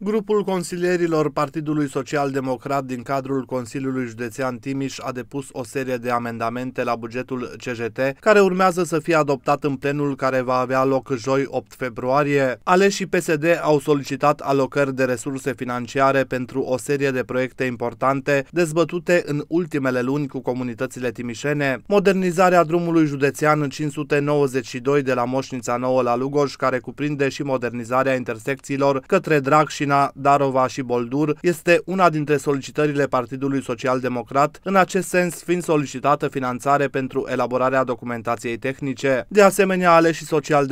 Grupul consilierilor Partidului Social Democrat din cadrul Consiliului Județean Timiș a depus o serie de amendamente la bugetul CJT, care urmează să fie adoptat în plenul care va avea loc joi 8 februarie. Aleșii PSD au solicitat alocări de resurse financiare pentru o serie de proiecte importante dezbătute în ultimele luni cu comunitățile timișene. Modernizarea drumului județean 592 de la Moșnița Nouă la Lugoj, care cuprinde și modernizarea intersecțiilor către Drag și Bucovina, Darova și Boldur este una dintre solicitările Partidului Social Democrat, în acest sens fiind solicitată finanțare pentru elaborarea documentației tehnice. De asemenea, aleșii social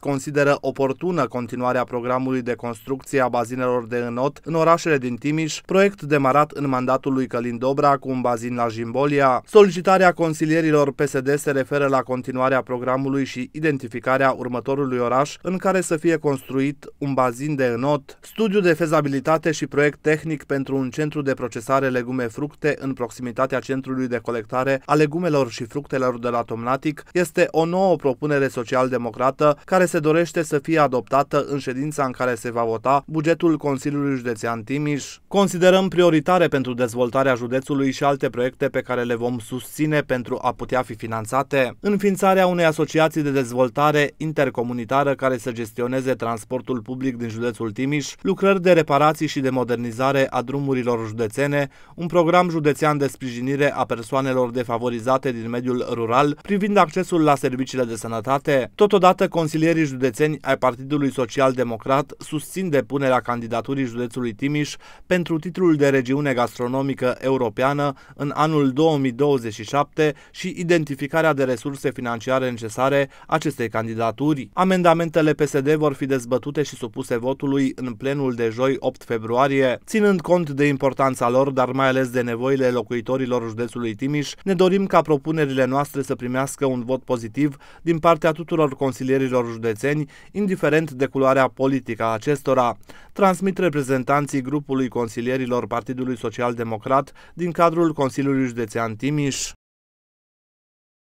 consideră oportună continuarea programului de construcție a bazinelor de înot în orașele din Timiș, proiect demarat în mandatul lui Călin Dobra cu un bazin la Jimbolia. Solicitarea consilierilor PSD se referă la continuarea programului și identificarea următorului oraș în care să fie construit un bazin de înot. Studi Studiu de fezabilitate și proiect tehnic pentru un centru de procesare legume-fructe în proximitatea centrului de colectare a legumelor și fructelor de la Tomnatic este o nouă propunere social-democrată care se dorește să fie adoptată în ședința în care se va vota bugetul Consiliului Județean Timiș. Considerăm prioritare pentru dezvoltarea județului și alte proiecte pe care le vom susține pentru a putea fi finanțate. Înființarea unei asociații de dezvoltare intercomunitară care să gestioneze transportul public din județul Timiș, lucrări de reparații și de modernizare a drumurilor județene, un program județean de sprijinire a persoanelor defavorizate din mediul rural privind accesul la serviciile de sănătate. Totodată, consilierii județeni ai Partidului Social Democrat susțin depunerea candidaturii județului Timiș pentru titlul de regiune gastronomică europeană în anul 2027 și identificarea de resurse financiare necesare acestei candidaturi. Amendamentele PSD vor fi dezbătute și supuse votului în plenul anul de joi 8 februarie. Ținând cont de importanța lor, dar mai ales de nevoile locuitorilor județului Timiș, ne dorim ca propunerile noastre să primească un vot pozitiv din partea tuturor consilierilor județeni, indiferent de culoarea politică a acestora. Transmit reprezentanții grupului consilierilor Partidului Social Democrat din cadrul Consiliului Județean Timiș.